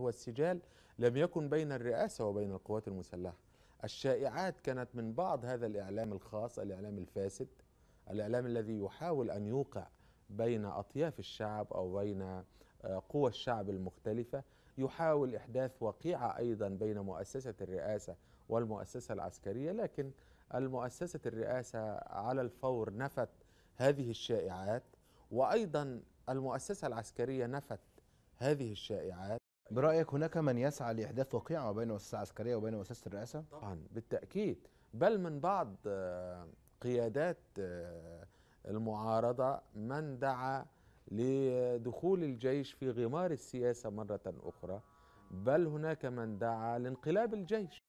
هو السجال لم يكن بين الرئاسة وبين القوات المسلحة الشائعات كانت من بعض هذا الإعلام الخاص الإعلام الفاسد الإعلام الذي يحاول أن يوقع بين أطياف الشعب أو بين آه، قوى الشعب المختلفة يحاول إحداث وقيعة أيضا بين مؤسسة الرئاسة والمؤسسة العسكرية لكن المؤسسة الرئاسة على الفور نفت هذه الشائعات وأيضا المؤسسة العسكرية نفت هذه الشائعات برأيك هناك من يسعى لإحداث وقيعة بين المؤسسه العسكريه وبين مؤسسة الرئاسة؟ طبعا بالتأكيد بل من بعض آه، قيادات آه، المعارضة من دعا لدخول الجيش في غمار السياسة مرة أخرى بل هناك من دعا لانقلاب الجيش